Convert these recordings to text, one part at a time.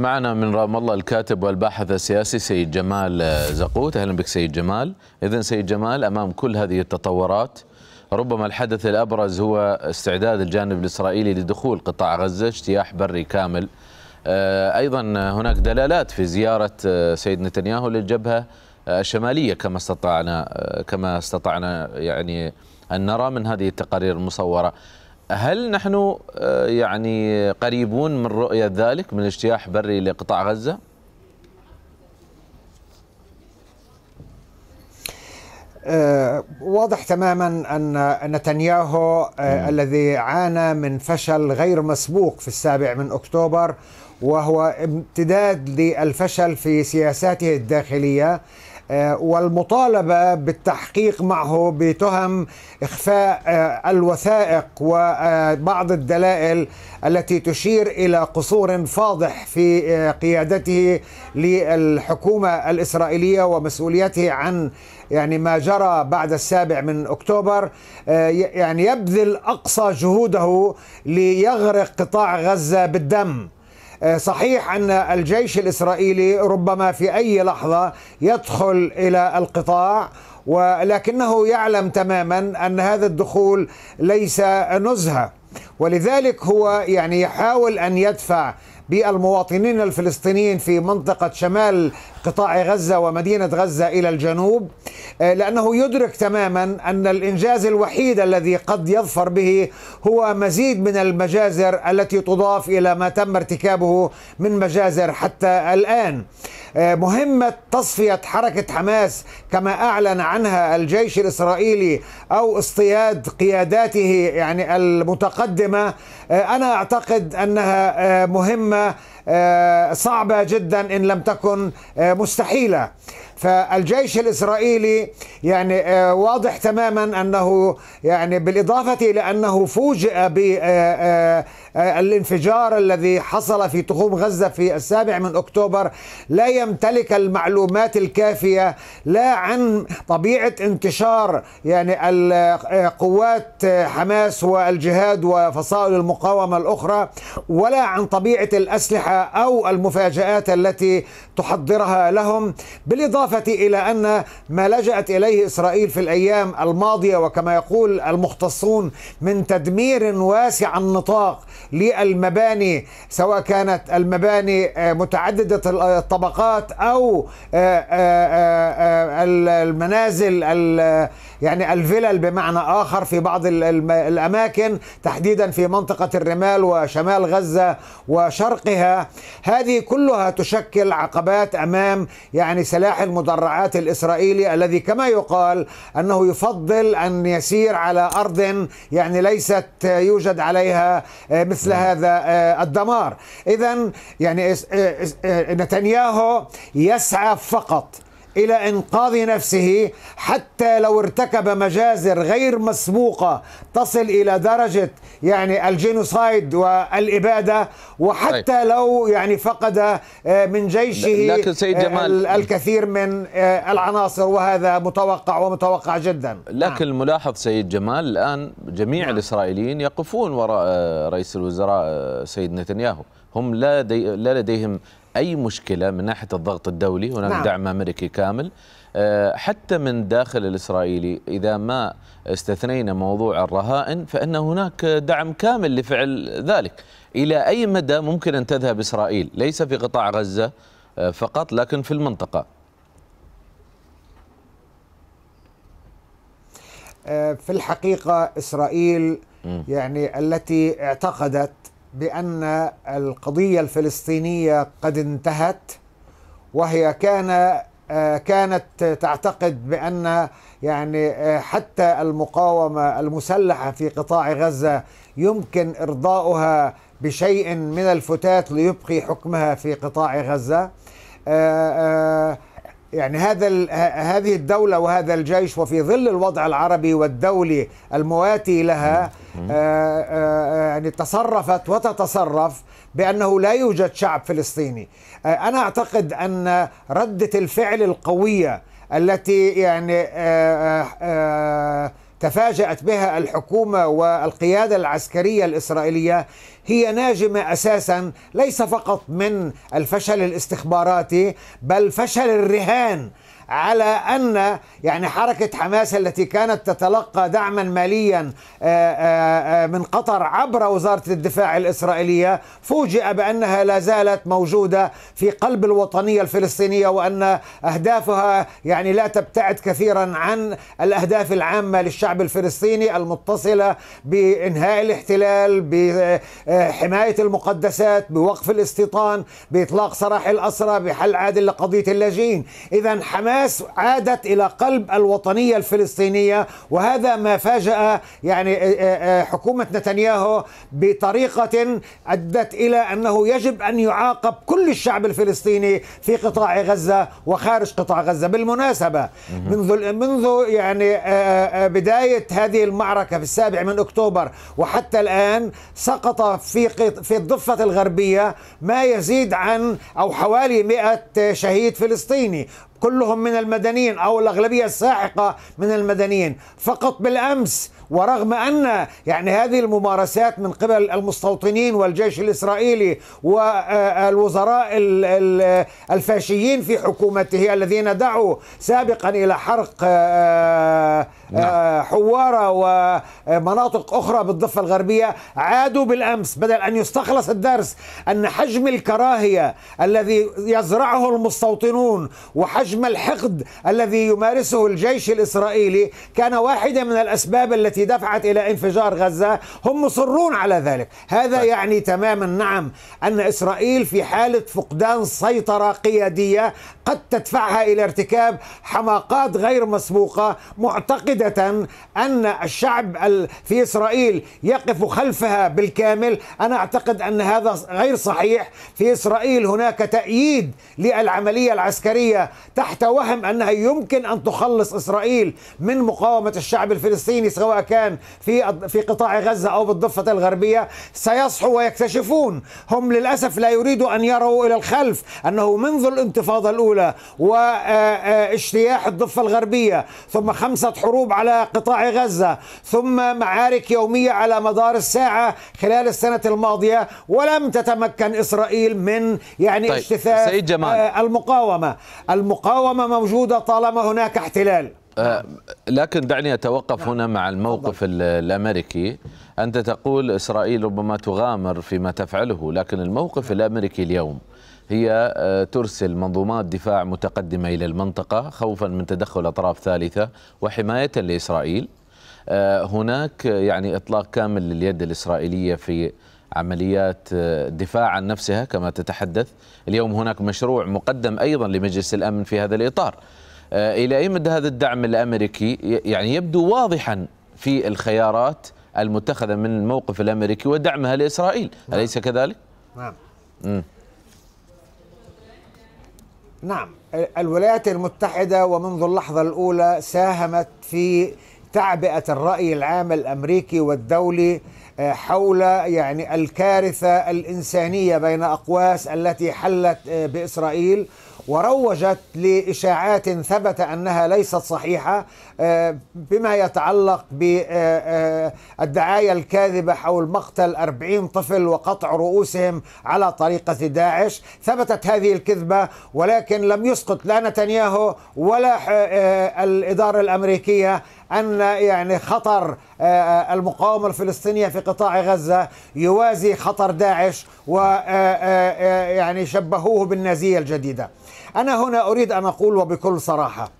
معنا من رام الله الكاتب والباحث السياسي سيد جمال آه، زقوت اهلا بك سيد جمال اذا سيد جمال امام كل هذه التطورات ربما الحدث الابرز هو استعداد الجانب الاسرائيلي لدخول قطاع غزه اجتياح بري كامل آه، ايضا هناك دلالات في زياره آه، سيد نتنياهو للجبهه الشماليه كما استطعنا كما استطعنا يعني ان نرى من هذه التقارير المصوره هل نحن آه، يعني قريبون من رؤية ذلك من اجتياح بري لقطاع غزة؟ آه، واضح تماما ان نتنياهو آه، الذي عانى من فشل غير مسبوق في السابع من اكتوبر وهو امتداد للفشل في سياساته الداخليه آه، والمطالبه بالتحقيق معه بتهم اخفاء آه، الوثائق وبعض آه، الدلائل التي تشير الى قصور فاضح في قيادته للحكومه الاسرائيليه ومسؤوليته عن يعني ما جرى بعد السابع من اكتوبر يعني يبذل اقصى جهوده ليغرق قطاع غزه بالدم آه، صحيح أن الجيش الإسرائيلي ربما في أي لحظة يدخل إلى القطاع ولكنه يعلم تماما أن هذا الدخول ليس نزهة ولذلك هو يعني يحاول أن يدفع بالمواطنين الفلسطينيين في منطقة شمال قطاع غزة ومدينة غزة إلى الجنوب آه، لأنه يدرك تماما أن الإنجاز الوحيد الذي قد يظفر به هو مزيد من المجازر التي تضاف إلى ما تم ارتكابه من مجازر حتى الآن آه، مهمة تصفية حركة حماس كما أعلن عنها الجيش الإسرائيلي أو اصطياد قياداته يعني المتقدمة آه، أنا أعتقد أنها مهمة آه، آه، صعبة جدا إن لم تكن آه، مستحيلة فالجيش الاسرائيلي يعني آه، واضح تماما انه يعني بالاضافه الى انه فوجئ بالانفجار آه، آه، الذي حصل في تخوم غزه في السابع من اكتوبر لا يمتلك المعلومات الكافيه لا عن طبيعه انتشار يعني قوات حماس والجهاد وفصائل المقاومه الاخرى ولا عن طبيعه الاسلحه او المفاجات التي تحضرها لهم بالاضافه بالإضافة إلى أن ما لجأت إليه إسرائيل في الأيام الماضية وكما يقول المختصون من تدمير واسع النطاق للمباني سواء كانت المباني آه، متعددة الطبقات أو آه، آه، المنازل يعني الفلل بمعنى آخر في بعض الأماكن تحديدا في منطقة الرمال وشمال غزة وشرقها هذه كلها تشكل عقبات أمام يعني سلاح المسلمين المدرعات الإسرائيلي الذي كما يقال أنه يفضل أن يسير على أرض يعني ليست يوجد عليها آه، مثل نعم. هذا آه، الدمار إذا يعني نتنياهو يسعى فقط الى انقاذ نفسه حتى لو ارتكب مجازر غير مسبوقه تصل الى درجه يعني الجينوسايد والاباده وحتى طيب. لو يعني فقد آه، من جيشه لكن سيد آه، جمال الكثير من آه، العناصر وهذا متوقع ومتوقع جدا لكن نعم. الملاحظ سيد جمال الان جميع نعم. الاسرائيليين يقفون وراء رئيس الوزراء سيد نتنياهو هم لا, لا لديهم اي مشكله من ناحيه الضغط الدولي هناك نعم. دعم امريكي كامل آه، حتى من داخل الاسرائيلي اذا ما استثنينا موضوع الرهائن فان هناك دعم كامل لفعل ذلك الى اي مدى ممكن ان تذهب اسرائيل ليس في قطاع غزه آه، فقط لكن في المنطقه آه، في الحقيقه اسرائيل يعني التي اعتقدت بان القضيه الفلسطينيه قد انتهت وهي كان آه، كانت تعتقد بان يعني آه، حتى المقاومه المسلحه في قطاع غزه يمكن ارضاؤها بشيء من الفتات ليبقي حكمها في قطاع غزه آه، يعني هذا هذه الدولة وهذا الجيش وفي ظل الوضع العربي والدولي المواتي لها آه، آه، آه، يعني تصرفت وتتصرف بأنه لا يوجد شعب فلسطيني أنا أعتقد أن ردة الفعل القوية التي يعني آآ تفاجأت بها الحكومة والقيادة العسكرية الإسرائيلية هي ناجمة أساسا ليس فقط من الفشل الاستخباراتي بل فشل الرهان على أن يعني حركة حماس التي كانت تتلقى دعما ماليا آه، آه، آه، من قطر عبر وزارة الدفاع الإسرائيلية فوجئ بأنها لا زالت موجودة في قلب الوطنية الفلسطينية وأن أهدافها يعني لا تبتعد كثيرا عن الأهداف العامة للشعب الفلسطيني المتصلة بإنهاء الاحتلال بحماية المقدسات بوقف الاستيطان بإطلاق سراح الأسرى بحل عادل لقضية اللاجئين إذا حماس الناس عادت إلى قلب الوطنية الفلسطينية وهذا ما فاجأ يعني حكومة نتنياهو بطريقة أدت إلى أنه يجب أن يعاقب كل الشعب الفلسطيني في قطاع غزة وخارج قطاع غزة بالمناسبة منذ منذ يعني بداية هذه المعركة في السابع من أكتوبر وحتى الآن سقط في في الضفة الغربية ما يزيد عن أو حوالي 100 شهيد فلسطيني كلهم من المدنيين أو الأغلبية الساحقة من المدنيين فقط بالأمس ورغم أن يعني هذه الممارسات من قبل المستوطنين والجيش الإسرائيلي والوزراء الفاشيين في حكومته الذين دعوا سابقا إلى حرق آه، آه، نعم. حوارة ومناطق أخرى بالضفة الغربية عادوا بالأمس بدل أن يستخلص الدرس أن حجم الكراهية الذي يزرعه المستوطنون وحجم حجم الحقد الذي يمارسه الجيش الإسرائيلي كان واحدة من الأسباب التي دفعت إلى انفجار غزة هم مصرون على ذلك هذا طيب. يعني تماما نعم أن إسرائيل في حالة فقدان سيطرة قيادية قد تدفعها إلى ارتكاب حماقات غير مسبوقة معتقدة أن الشعب في إسرائيل يقف خلفها بالكامل أنا أعتقد أن هذا غير صحيح في إسرائيل هناك تأييد للعملية العسكرية تحت وهم انها يمكن ان تخلص اسرائيل من مقاومه الشعب الفلسطيني سواء كان في في قطاع غزه او بالضفه الغربيه سيصحوا ويكتشفون هم للاسف لا يريدوا ان يروا الى الخلف انه منذ الانتفاضه الاولى واجتياح الضفه الغربيه ثم خمسه حروب على قطاع غزه ثم معارك يوميه على مدار الساعه خلال السنه الماضيه ولم تتمكن اسرائيل من يعني طيب. اجتثاث المقاومه المقاومه مقاومة موجودة طالما هناك احتلال آه، لكن دعني أتوقف هنا مع الموقف الأمريكي أنت تقول إسرائيل ربما تغامر فيما تفعله لكن الموقف نعم. الأمريكي اليوم هي آه، ترسل منظومات دفاع متقدمة إلى المنطقة خوفا من تدخل أطراف ثالثة وحماية لإسرائيل آه، هناك يعني إطلاق كامل لليد الإسرائيلية في عمليات آه، دفاع عن نفسها كما تتحدث اليوم هناك مشروع مقدم أيضا لمجلس الأمن في هذا الإطار آه، إلى أي مدى هذا الدعم الأمريكي يعني يبدو واضحا في الخيارات المتخذة من الموقف الأمريكي ودعمها لإسرائيل نعم. أليس كذلك؟ نعم م. نعم الولايات المتحدة ومنذ اللحظة الأولى ساهمت في تعبئة الرأي العام الأمريكي والدولي آه، حول يعني الكارثة الإنسانية بين أقواس التي حلت آه، بإسرائيل وروجت لإشاعات ثبت أنها ليست صحيحة آه، بما يتعلق بالدعاية الكاذبة حول مقتل أربعين طفل وقطع رؤوسهم على طريقة داعش ثبتت هذه الكذبة ولكن لم يسقط لا نتنياهو ولا الإدارة الأمريكية أن يعني خطر المقاومة الفلسطينية في قطاع غزة يوازي خطر داعش ويعني آه، آه، آه، شبهوه بالنازية الجديدة أنا هنا أريد أن أقول وبكل صراحة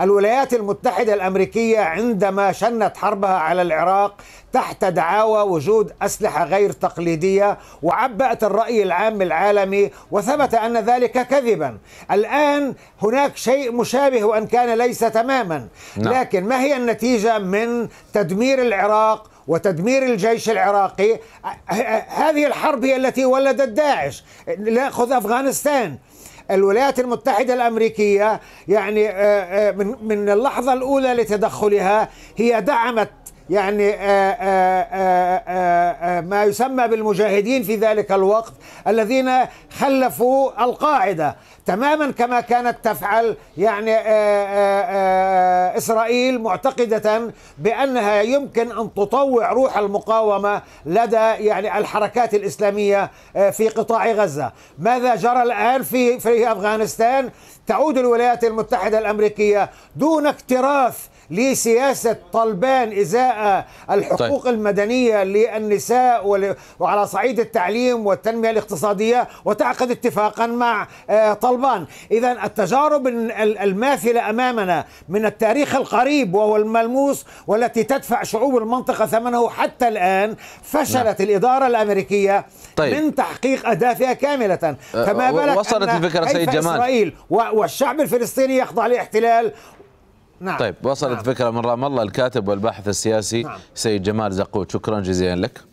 الولايات المتحدة الأمريكية عندما شنت حربها على العراق تحت دعاوى وجود أسلحة غير تقليدية وعبأت الرأي العام العالمي وثبت أن ذلك كذبا الآن هناك شيء مشابه وأن كان ليس تماما نعم. لكن ما هي النتيجة من تدمير العراق وتدمير الجيش العراقي هذه الحرب هي التي ولدت داعش ناخذ افغانستان الولايات المتحدة الأمريكية يعني آه، آه، من اللحظة الأولى لتدخلها هي دعمت يعني آآ آه، آآ آه، آآ آه، ما يسمى بالمجاهدين في ذلك الوقت الذين خلفوا القاعدة تماما كما كانت تفعل يعني إسرائيل معتقدة بأنها يمكن أن تطوع روح المقاومة لدى يعني الحركات الإسلامية في قطاع غزة ماذا جرى الآن في, في أفغانستان تعود الولايات المتحدة الأمريكية دون اكتراث لسياسة طلبان إزاء الحقوق طيب. المدنية للنساء وعلى صعيد التعليم والتنمية الاقتصادية وتعقد اتفاقا مع آه، طلبان إذا التجارب الماثلة أمامنا من التاريخ القريب وهو الملموس والتي تدفع شعوب المنطقة ثمنه حتى الآن فشلت نعم. الإدارة الأمريكية طيب. من تحقيق أهدافها كاملة فما آه، بالك وصلت أن الفكرة سيد جمال إسرائيل والشعب الفلسطيني يخضع لاحتلال نعم طيب وصلت نعم. فكره من رام الله الكاتب والباحث السياسي نعم. سيد جمال زقوت شكرا جزيلا لك